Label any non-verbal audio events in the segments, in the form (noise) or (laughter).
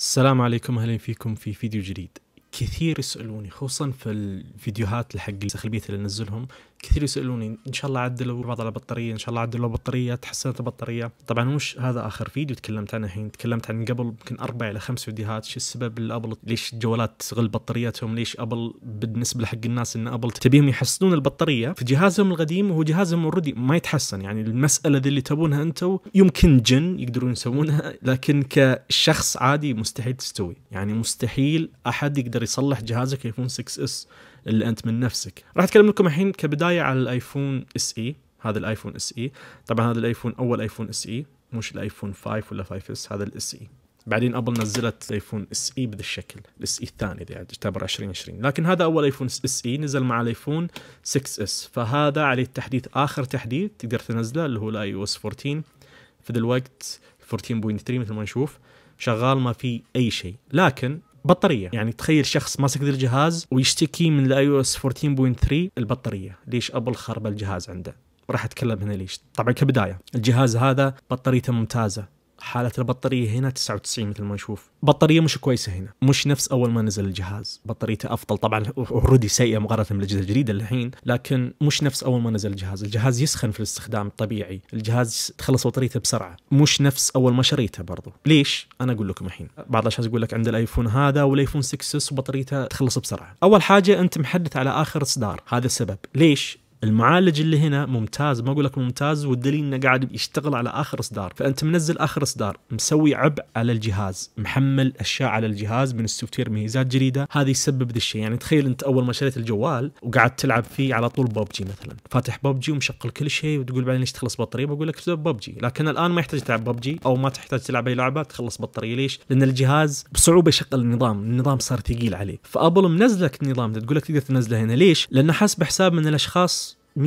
السلام عليكم اهلا فيكم في فيديو جديد كثير يسالوني خصوصا في الفيديوهات حق التخربيت اللي انزلهم كثير يسالوني ان شاء الله عدلوا بعض البطاريه ان شاء الله عدلوا البطاريه تحسنت البطاريه طبعا مش هذا اخر فيديو تكلمت عنه الحين تكلمت عن قبل يمكن اربع الى خمس فيديوهات شو السبب اللي ابل ليش الجوالات تغل بطارياتهم ليش ابل بالنسبه لحق الناس ان ابل تبيهم يحسنون البطاريه في جهازهم القديم وهو جهازهم اوريدي ما يتحسن يعني المساله ذي اللي تبونها انتم يمكن جن يقدرون يسوونها لكن كشخص عادي مستحيل تستوي يعني مستحيل احد يقدر يصلح جهازك ايفون 6 اس اللي انت من نفسك راح اتكلم لكم الحين كبدايه على الايفون اس اي هذا الايفون اس اي طبعا هذا الايفون اول ايفون اس اي مش الايفون 5 ولا 5 اس هذا الاس اي بعدين ابل نزلت ايفون اس اي بهذا الشكل الاس اي الثاني يعني تعتبر 2020 لكن هذا اول ايفون اس اي نزل مع الايفون 6 اس فهذا عليه التحديث اخر تحديث تقدر تنزله اللي هو الاي او اس 14 في ذا الوقت 14.3 مثل ما نشوف شغال ما في اي شيء لكن بطاريه يعني تخيل شخص ماسك ذا الجهاز ويشتكي من الاي او اس 14.3 البطاريه ليش ابل خرب الجهاز عنده راح اتكلم هنا ليش طبعا كبدايه الجهاز هذا بطاريته ممتازه حالة البطارية هنا 99 مثل ما نشوف بطارية مش كويسة هنا مش نفس أول ما نزل الجهاز بطاريته أفضل طبعا اوريدي سيئة مقارنة بالأجهزة الجديدة الحين لكن مش نفس أول ما نزل الجهاز الجهاز يسخن في الاستخدام الطبيعي الجهاز تخلص بطاريته بسرعة مش نفس أول ما شريته برضو ليش أنا أقول لكم الحين بعض الأشخاص يقول لك عند الآيفون هذا والآيفون 6 وبطاريته تخلص بسرعة أول حاجة أنت محدث على آخر إصدار هذا السبب ليش المعالج اللي هنا ممتاز ما اقول لك ممتاز والدليل انه قاعد يشتغل على اخر اصدار فانت منزل اخر اصدار مسوي عبء على الجهاز محمل اشياء على الجهاز من السوفت وير ميزات جديده هذا يسبب ذا الشيء يعني تخيل انت اول ما شريت الجوال وقعدت تلعب فيه على طول ببجي مثلا فاتح ببجي ومشغل كل شيء وتقول بعدين ليش تخلص بطاريه بقول لك بسبب ببجي لكن الان ما يحتاج تلعب ببجي او ما تحتاج تلعب اي لعبه تخلص بطاريه ليش لان الجهاز بصعوبه يشغل النظام النظام صار ثقيل عليه فابل منزلك النظام تقول لك تقدر تنزله هنا ليش لانه حسب حساب من الاشخاص 100%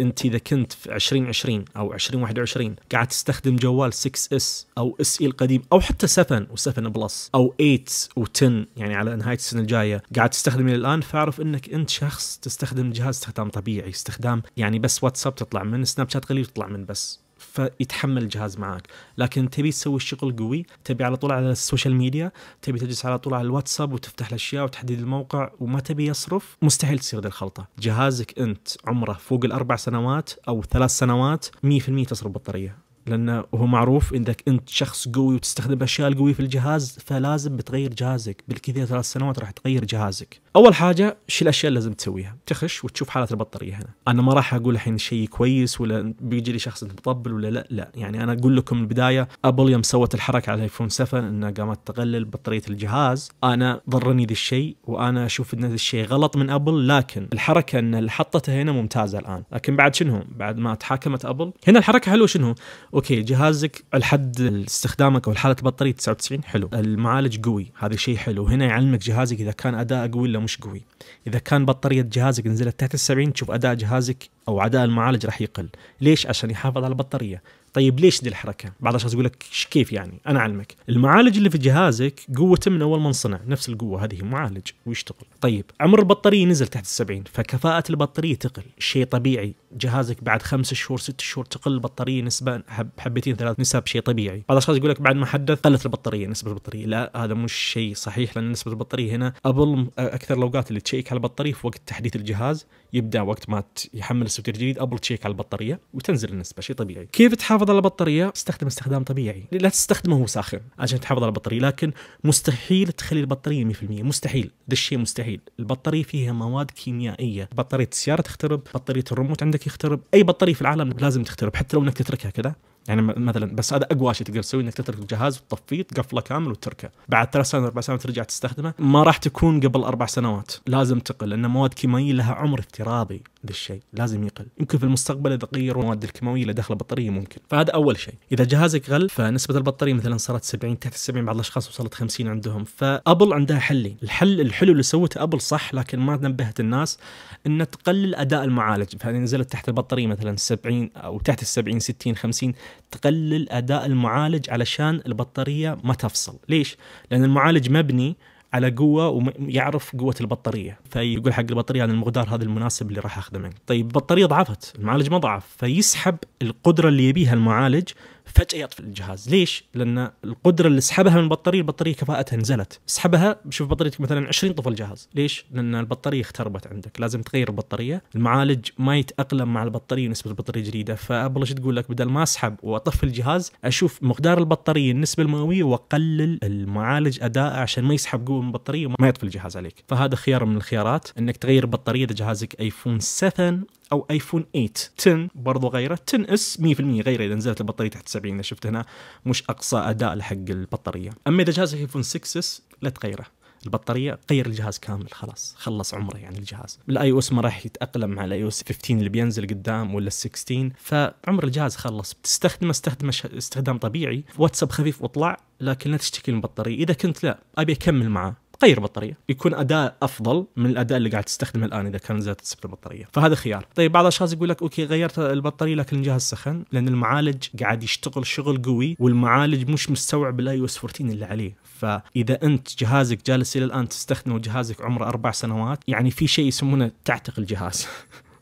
انت اذا كنت في 2020 او 2021 قاعد تستخدم جوال 6 اس او اس اي e القديم او حتى 7 و7 بلس او 8 و10 يعني على نهايه السنه الجايه قاعد تستخدم الى الان فاعرف انك انت شخص تستخدم جهاز استخدام طبيعي استخدام يعني بس واتساب تطلع من سناب شات قليل تطلع من بس فيتحمل الجهاز معاك لكن تبي تسوي الشغل قوي تبي على طول على السوشيال ميديا تبي تجلس على طول على الواتساب وتفتح الاشياء وتحديد الموقع وما تبي يصرف مستحيل تصير ذي الخلطه جهازك انت عمره فوق الاربع سنوات او ثلاث سنوات 100% تصرف بطاريه لانه هو معروف انك انت شخص قوي وتستخدم اشياء القويه في الجهاز فلازم بتغير جهازك بالكثير ثلاث سنوات راح تغير جهازك. اول حاجه شو الاشياء اللي لازم تسويها؟ تخش وتشوف حاله البطاريه هنا. انا ما راح اقول الحين شيء كويس ولا بيجي لي شخص مطبل ولا لا لا يعني انا اقول لكم من البدايه ابل يوم سوت الحركه على الايفون 7 انها قامت تقلل بطاريه الجهاز انا ضرني ذا الشيء وانا اشوف ان ذا الشيء غلط من ابل لكن الحركه ان اللي حطتها هنا ممتازه الان لكن بعد شنو؟ بعد ما تحاكمت ابل هنا الحركه حلوه شنو؟ اوكي جهازك الحد استخدامك او حاله البطاريه 99 حلو المعالج قوي هذا شيء حلو هنا يعلمك جهازك اذا كان اداء قوي ولا مش قوي اذا كان بطاريه جهازك نزلت تحت ال 70 تشوف اداء جهازك او اداء المعالج راح يقل ليش عشان يحافظ على البطاريه طيب ليش دي الحركه بعض الاشخاص يقول لك كيف يعني انا اعلمك المعالج اللي في جهازك قوته من اول ما انصنع نفس القوه هذه معالج ويشتغل طيب عمر البطاريه نزل تحت السبعين فكفاءه البطاريه تقل شيء طبيعي جهازك بعد خمس شهور ست شهور تقل البطاريه نسبه حبتين ثلاث نسب شيء طبيعي بعض الاشخاص يقول لك بعد ما حدث قلت البطاريه نسبه البطاريه لا هذا مش شيء صحيح لان نسبه البطاريه هنا ابل اكثر الاوقات اللي تشيك على البطاريه في وقت تحديث الجهاز يبدا وقت ما يحمل السوفت الجديد ابل تشيك على البطاريه وتنزل النسبه شيء طبيعي كيف تحافظ تحافظ على البطاريه استخدم استخدام طبيعي لا تستخدمه وهو ساخن عشان تحافظ على البطاريه لكن مستحيل تخلي البطاريه 100% مستحيل ده الشيء مستحيل البطاريه فيها مواد كيميائيه بطاريه السياره تخترب بطاريه الريموت عندك يخترب اي بطاريه في العالم لازم تخترب حتى لو انك تتركها كذا يعني مثلا بس هذا اقوى شيء تقدر تسويه انك تترك الجهاز وتطفيه تقفله كامل وتتركه بعد ثلاث سنوات اربع سنوات ترجع تستخدمه ما راح تكون قبل اربع سنوات لازم تقل لان مواد كيميائيه لها عمر افتراضي ذا الشيء لازم يقل يمكن في المستقبل اذا غيروا المواد الكيماويه اللي داخله البطاريه ممكن فهذا اول شيء اذا جهازك غل فنسبه البطاريه مثلا صارت 70 تحت 70 بعض الاشخاص وصلت 50 عندهم فابل عندها حلين الحل الحلو اللي سوته ابل صح لكن ما نبهت الناس ان تقلل اداء المعالج فهذه نزلت تحت البطاريه مثلا 70 او تحت ال 70 60 50 تقلل اداء المعالج علشان البطاريه ما تفصل ليش لان المعالج مبني على قوه ويعرف قوه البطاريه فيقول حق البطاريه انا يعني المقدار هذا المناسب اللي راح اخذه منك طيب البطاريه ضعفت المعالج ما ضعف فيسحب القدره اللي يبيها المعالج فجاه يطفي الجهاز ليش لان القدره اللي سحبها من البطاريه البطاريه كفاءتها نزلت سحبها شوف بطاريتك مثلا 20 طفى الجهاز ليش لان البطاريه اختربت عندك لازم تغير البطاريه المعالج ما يتاقلم مع البطاريه نسبه البطاريه جديده فابل ايش تقول لك بدل ما اسحب واطفي الجهاز اشوف مقدار البطاريه النسبه المئويه واقلل المعالج ادائه عشان ما يسحب قوه من البطاريه وما يطفي الجهاز عليك فهذا خيار من الخيارات انك تغير بطاريه جهازك ايفون 7 او ايفون 8 10 برضو غيره 10 اس 100% غيره اذا نزلت البطاريه تحت 70 شفت هنا مش اقصى اداء لحق البطاريه اما اذا جهازك ايفون 6 اس لا تغيره البطاريه غير الجهاز كامل خلاص خلص عمره يعني الجهاز الاي او اس ما راح يتاقلم مع الاي او اس 15 اللي بينزل قدام ولا 16 فعمر الجهاز خلص بتستخدمه استخدمه استخدام طبيعي واتساب خفيف واطلع لكن لا تشتكي من البطاريه اذا كنت لا ابي اكمل معه غير بطاريه يكون اداء افضل من الاداء اللي قاعد تستخدمه الان اذا كان زادت نسبه البطاريه فهذا خيار طيب بعض الاشخاص يقول لك اوكي غيرت البطاريه لكن الجهاز سخن لان المعالج قاعد يشتغل شغل قوي والمعالج مش مستوعب الاي او اس 14 اللي عليه فاذا انت جهازك جالس الى الان تستخدمه جهازك عمره اربع سنوات يعني في شيء يسمونه تعتق الجهاز (laughs)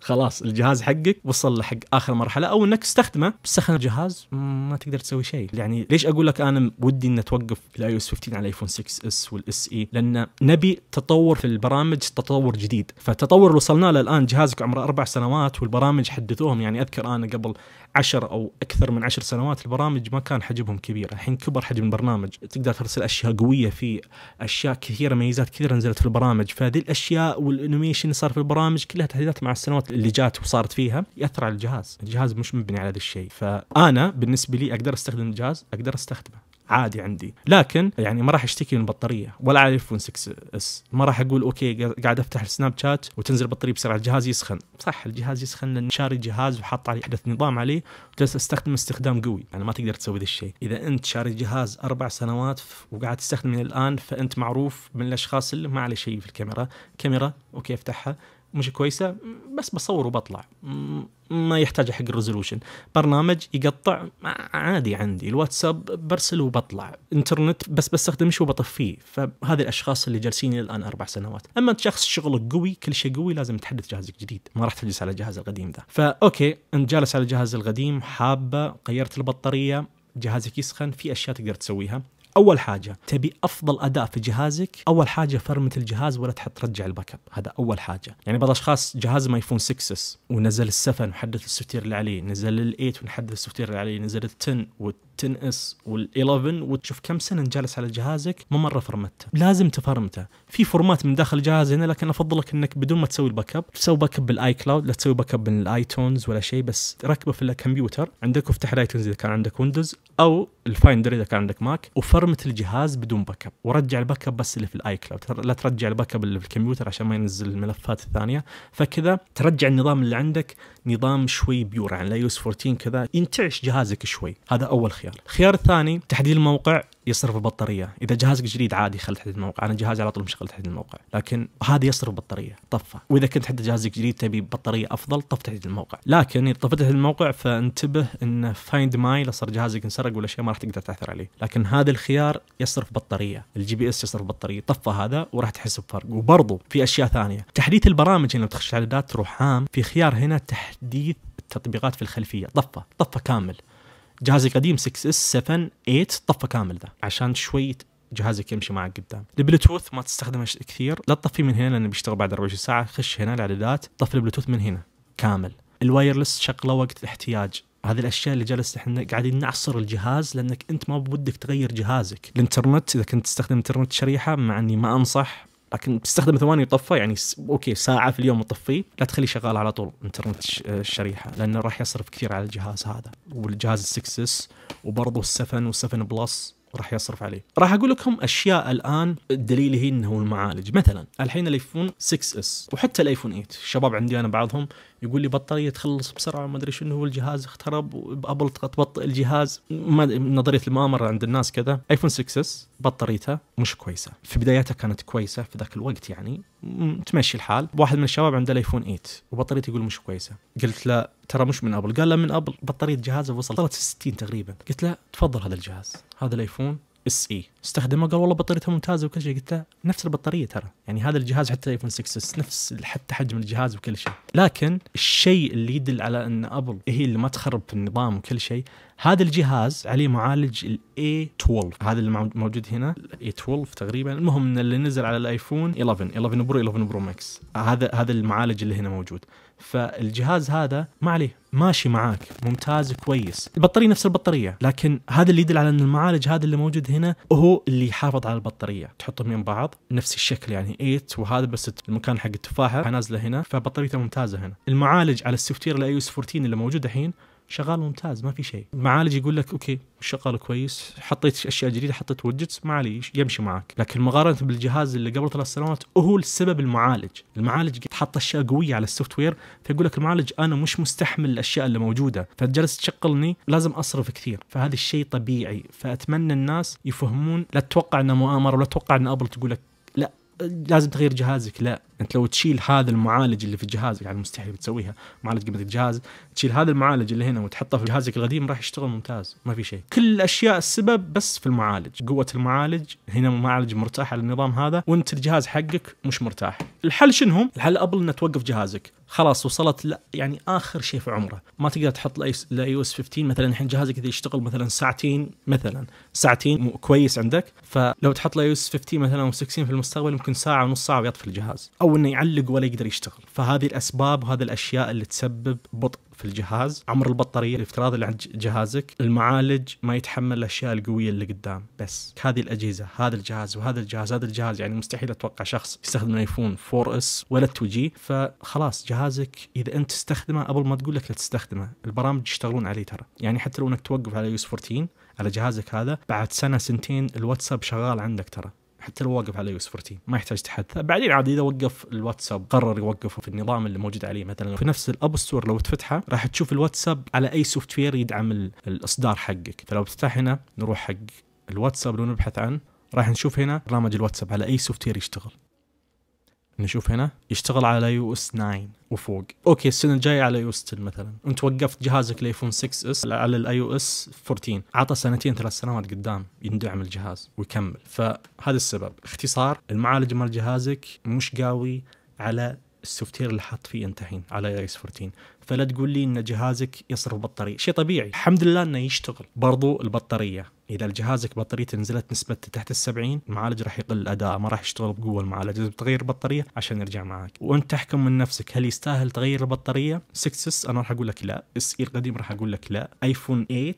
خلاص الجهاز حقك وصل لحق اخر مرحله او انك تستخدمه بس سخن الجهاز ما تقدر تسوي شيء يعني ليش اقول لك انا ودي ان توقف الاي اس 15 على ايفون 6 اس والاس اي لان نبي تطور في البرامج تطور جديد فالتطور وصلنا له الان جهازك عمره اربع سنوات والبرامج حدثوهم يعني اذكر انا قبل عشر او اكثر من عشر سنوات البرامج ما كان حجمهم كبير، الحين كبر حجم البرنامج، تقدر ترسل اشياء قويه في اشياء كثيره ميزات كثيره نزلت في البرامج، فهذه الاشياء والانيميشن اللي صار في البرامج كلها تحديثات مع السنوات اللي جات وصارت فيها ياثر على الجهاز، الجهاز مش مبني على هذا الشيء، فانا بالنسبه لي اقدر استخدم الجهاز اقدر استخدمه، عادي عندي لكن يعني ما راح اشتكي من البطاريه ولا على الايفون 6 اس ما راح اقول اوكي قاعد افتح السناب شات وتنزل البطاريه بسرعه الجهاز يسخن صح الجهاز يسخن لان شاري جهاز وحاط عليه احدث نظام عليه وجالس استخدم استخدام قوي يعني ما تقدر تسوي ذا الشيء اذا انت شاري جهاز اربع سنوات وقاعد تستخدمه الان فانت معروف من الاشخاص اللي ما عليه شيء في الكاميرا كاميرا اوكي افتحها مش كويسه بس بصور وبطلع ما يحتاج حق الريزولوشن برنامج يقطع عادي عندي الواتساب برسل وبطلع انترنت بس بستخدم شو وبطفيه فهذه الاشخاص اللي جالسين الان اربع سنوات اما انت شخص شغلك قوي كل شيء قوي لازم تحدث جهازك جديد ما راح تجلس على الجهاز القديم ذا فاوكي انت جالس على الجهاز القديم حابه غيرت البطاريه جهازك يسخن في اشياء تقدر تسويها اول حاجه تبي افضل اداء في جهازك اول حاجه فرمت الجهاز ولا تحط ترجع الباك اب هذا اول حاجه يعني بعض الاشخاص جهاز ما 6 اس ونزل السفن وحدث السوفتير اللي عليه نزل ال8 ونحدث السوفتير اللي عليه نزل ال10 10 اس وال11 وتشوف كم سنه جالس على جهازك ما مره فرمته لازم تفرمته في فورمات من داخل الجهاز هنا لكن افضلك انك بدون ما تسوي الباك اب تسوي باك اب بالاي كلاود لا تسوي باك اب من الايتونز ولا شيء بس ركبه في الكمبيوتر عندك وافتح الايتونز اذا كان عندك ويندوز او الفايندر اذا كان عندك ماك وفرم فرمت الجهاز بدون باك اب ورجع الباك اب بس اللي في الاي كلاود لا ترجع الباك اب اللي في الكمبيوتر عشان ما ينزل الملفات الثانيه فكذا ترجع النظام اللي عندك نظام شوي بيور يعني لا الاي 14 كذا ينتعش جهازك شوي هذا اول خيار الخيار الثاني تحديد الموقع يصرف البطاريه، اذا جهازك جديد عادي خلي تحديد الموقع، انا جهازي على طول مشغل تحديد الموقع، لكن هذا يصرف بطاريه طفه، واذا كنت حتى جهازك جديد تبي بطاريه افضل طف تحديد الموقع، لكن اذا طفت تحديد الموقع فانتبه ان فايند ماي لو صار جهازك انسرق ولا شيء ما راح تقدر تعثر عليه، لكن هذا الخيار يصرف بطاريه، الجي بي اس يصرف بطاريه، طفه هذا وراح تحس بفرق، وبرضه في اشياء ثانيه، تحديث البرامج لو تخش الاعدادات تروح عام، في خيار هنا تحديث التطبيقات في الخلفيه، طفه طفه كامل. جهازي قديم 6 اس 7 8 طفى كامل ذا عشان شوي جهازك يمشي معك قدام البلوتوث ما تستخدمه كثير لا تطفي من هنا لانه بيشتغل بعد 24 ساعه خش هنا الاعدادات طفي البلوتوث من هنا كامل الوايرلس شغله وقت الاحتياج هذه الاشياء اللي جلست احنا قاعدين نعصر الجهاز لانك انت ما بودك تغير جهازك الانترنت اذا كنت تستخدم انترنت شريحه مع اني ما انصح لكن تستخدم ثواني يطفى يعني اوكي ساعه في اليوم تطفيه لا تخلي شغال على طول انترنت الشريحه لانه راح يصرف كثير على الجهاز هذا والجهاز 6 اس وبرضه السفن والسفن بلس راح يصرف عليه راح اقول لكم اشياء الان الدليل هي انه المعالج مثلا الحين الايفون 6 اس وحتى الايفون 8 الشباب عندي انا بعضهم يقول لي بطاريه تخلص بسرعه ما ادري شنو هو الجهاز اخترب وابل تبطئ الجهاز ما نظريه المؤامره عند الناس كذا ايفون 6 اس بطاريته مش كويسه في بداياتها كانت كويسه في ذاك الوقت يعني تمشي الحال واحد من الشباب عنده الايفون 8 وبطاريته يقول مش كويسه قلت له ترى مش من ابل قال لا من ابل بطاريه جهازه وصلت 60 تقريبا قلت له تفضل هذا الجهاز هذا الايفون اس اي استخدمه قال والله بطاريته ممتازه وكل شيء قلت له نفس البطاريه ترى يعني هذا الجهاز حتى ايفون 6 اس نفس حتى حجم الجهاز وكل شيء لكن الشيء اللي يدل على ان ابل هي اللي ما تخرب في النظام وكل شيء هذا الجهاز عليه معالج الـ A12 هذا اللي موجود هنا الـ A12 تقريبا المهم ان اللي نزل على الايفون 11 11 برو 11 برو ماكس هذا هذا المعالج اللي هنا موجود فالجهاز هذا ما عليه ماشي معاك ممتاز كويس البطاريه نفس البطاريه لكن هذا اللي يدل على ان المعالج هذا اللي موجود هنا هو اللي يحافظ على البطاريه تحطهم من بعض نفس الشكل يعني 8 وهذا بس المكان حق التفاحه نازله هنا فبطاريته ممتازه هنا المعالج على السوفت وير الاي اس 14 اللي موجود الحين شغال ممتاز ما في شيء المعالج يقول لك اوكي شغال كويس حطيت اشياء جديده حطيت وجتس ما عليه يمشي معك لكن مقارنه بالجهاز اللي قبل ثلاث سنوات هو السبب المعالج المعالج حط اشياء قويه على السوفت وير فيقول لك المعالج انا مش مستحمل الاشياء اللي موجوده فجلس تشقلني لازم اصرف كثير فهذا الشيء طبيعي فاتمنى الناس يفهمون لا تتوقع انه مؤامره ولا تتوقع ان ابل تقول لك لا لازم تغير جهازك لا انت لو تشيل هذا المعالج اللي في جهازك يعني مستحيل بتسويها معالج قيمه الجهاز تشيل هذا المعالج اللي هنا وتحطه في جهازك القديم راح يشتغل ممتاز ما في شيء كل الاشياء السبب بس في المعالج قوه المعالج هنا معالج مرتاح على النظام هذا وانت الجهاز حقك مش مرتاح الحل شنو الحل ابل انه توقف جهازك خلاص وصلت لا يعني اخر شيء في عمره ما تقدر تحط الاي اس 15 مثلا الحين جهازك اذا يشتغل مثلا ساعتين مثلا ساعتين كويس عندك فلو تحط الاي اس 15 مثلا و 16 في المستقبل يمكن ساعه ونص ساعه ويطفي الجهاز او انه يعلق ولا يقدر يشتغل فهذه الاسباب وهذه الاشياء اللي تسبب بطء في الجهاز عمر البطاريه الافتراضي اللي عند جهازك المعالج ما يتحمل الاشياء القويه اللي قدام بس هذه الاجهزه هذا الجهاز وهذا الجهاز هذا الجهاز يعني مستحيل اتوقع شخص يستخدم ايفون 4 اس ولا 2 جي فخلاص جهازك اذا انت تستخدمه قبل ما تقول لك لا تستخدمه البرامج يشتغلون عليه ترى يعني حتى لو انك توقف على يوس 14 على جهازك هذا بعد سنه سنتين الواتساب شغال عندك ترى حتى لو واقف على يوس 14 ما يحتاج تحدث بعدين عاد اذا وقف الواتساب قرر يوقفه في النظام اللي موجود عليه مثلا في نفس الاب ستور لو تفتحه راح تشوف الواتساب على اي سوفت وير يدعم الاصدار حقك فلو تفتح هنا نروح حق الواتساب لو نبحث راح نشوف هنا برنامج الواتساب على اي سوفت وير يشتغل نشوف هنا يشتغل على يو اس 9 وفوق اوكي السنه الجايه على يو اس 10 مثلا انت وقفت جهازك الايفون 6 اس على الاي او اس 14 عطى سنتين ثلاث سنوات قدام يندعم الجهاز ويكمل فهذا السبب اختصار المعالج مال جهازك مش قوي على السوفت وير اللي حاط فيه انت الحين على اي اس 14 فلا تقول لي ان جهازك يصرف بطاريه شيء طبيعي الحمد لله انه يشتغل برضو البطاريه اذا جهازك بطاريته نزلت نسبة تحت ال 70 المعالج راح يقل الاداء ما راح يشتغل بقوه المعالج لازم تغير البطاريه عشان يرجع معك وانت تحكم من نفسك هل يستاهل تغير البطاريه 6 اس انا راح اقول لك لا اس اي القديم راح اقول لك لا ايفون 8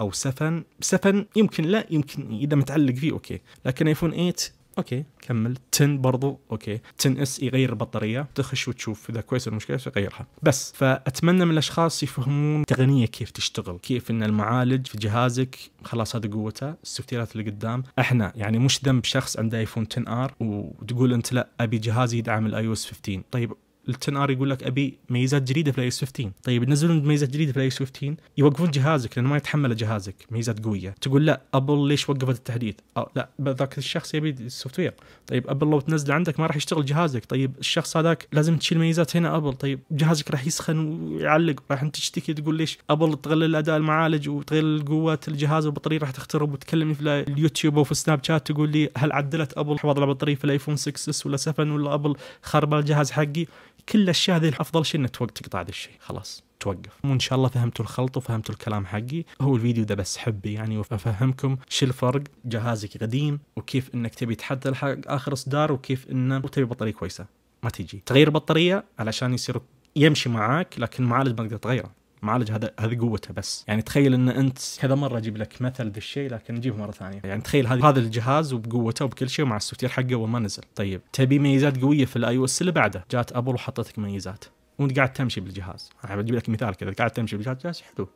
او 7 7 يمكن لا يمكن اذا متعلق فيه اوكي لكن ايفون 8 اوكي كمل 10 برضو اوكي 10 اس يغير البطاريه تخش وتشوف اذا كويس المشكله يغيرها بس فاتمنى من الاشخاص يفهمون التقنيه كيف تشتغل كيف ان المعالج في جهازك خلاص هذا قوته السوفتيرات اللي قدام احنا يعني مش ذنب شخص عنده ايفون 10 ار وتقول انت لا ابي جهازي يدعم الاي او اس 15 طيب التن ار يقول لك ابي ميزات جديده في الاي 15 طيب ينزلون ميزات جديده في الاي 15 يوقفون جهازك لانه ما يتحمل جهازك ميزات قويه تقول لا ابل ليش وقفت التحديث أو آه، لا ذاك الشخص يبي السوفت وير طيب ابل لو تنزله عندك ما راح يشتغل جهازك طيب الشخص هذاك لازم تشيل ميزات هنا ابل طيب جهازك راح يسخن ويعلق راح انت تشتكي تقول ليش ابل تغلل اداء المعالج وتغلل قوه الجهاز والبطاريه راح تخترب وتكلمني في اليوتيوب او في سناب شات تقول لي هل عدلت ابل حفظ البطاريه في الايفون 6 اس ولا 7 ولا ابل خرب الجهاز حقي كل الاشياء هذه افضل شيء انك توقف تقطع هذا الشيء خلاص توقف وان شاء الله فهمتوا الخلط وفهمتوا الكلام حقي هو الفيديو ده بس حبي يعني وافهمكم شو الفرق جهازك قديم وكيف انك تبي تحدث حق اخر اصدار وكيف انه وتبي بطاريه كويسه ما تجي تغير بطاريه علشان يصير يمشي معاك لكن معالج ما تقدر تغيره معالج هذا هذه قوته بس يعني تخيل ان انت كذا مره اجيب لك مثل ذا الشيء لكن نجيبه مره ثانيه يعني تخيل هذا هذا الجهاز وبقوته وبكل شيء ومع السوفت حقه وما نزل طيب تبي ميزات قويه في الاي او اس اللي بعده جات ابل وحطتك ميزات وانت قاعد تمشي بالجهاز انا بجيب لك مثال كذا قاعد تمشي بالجهاز حلو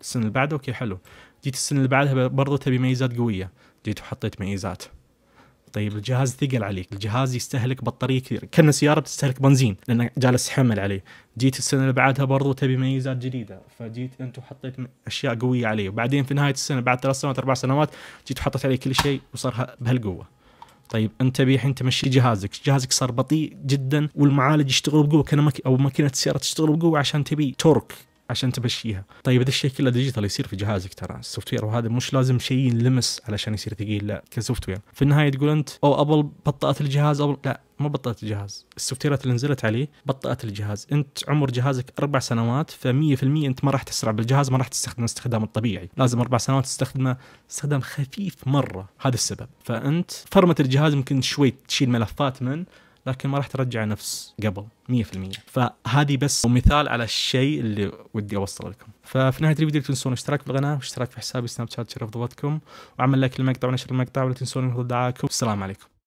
السنه اللي بعده اوكي حلو جيت السنه اللي بعدها برضه تبي ميزات قويه جيت وحطيت ميزات طيب الجهاز ثقل عليك الجهاز يستهلك بطاريه كثير كان السياره بتستهلك بنزين لان جالس حمل عليه جيت السنه اللي بعدها برضو تبي ميزات جديده فجيت انت وحطيت اشياء قويه عليه وبعدين في نهايه السنه بعد ثلاث سنوات اربع سنوات جيت وحطيت عليه كل شيء وصار بهالقوه طيب انت بي الحين تمشي جهازك، جهازك صار بطيء جدا والمعالج يشتغل بقوه كان او ماكينه السياره تشتغل بقوه عشان تبي تورك عشان تمشيها طيب هذا الشيء كله ديجيتال يصير في جهازك ترى السوفت وير وهذا مش لازم شيء ينلمس علشان يصير ثقيل لا كسوفت وير في النهايه تقول انت او ابل بطأت الجهاز ابل لا ما بطأت الجهاز السوفت ويرات اللي نزلت عليه بطأت الجهاز انت عمر جهازك اربع سنوات ف100% انت ما راح تسرع بالجهاز ما راح تستخدمه استخدام الطبيعي لازم اربع سنوات تستخدمه استخدام خفيف مره هذا السبب فانت فرمه الجهاز ممكن شوي تشيل ملفات من لكن ما راح ترجع نفس قبل 100% فهذه بس مثال على الشيء اللي ودي اوصله لكم ففي نهايه الفيديو لا تنسون الاشتراك بالقناه واشتراك في حسابي سناب شات شرف ضبطكم وعمل لايك للمقطع ونشر المقطع ولا تنسون دعاكم السلام عليكم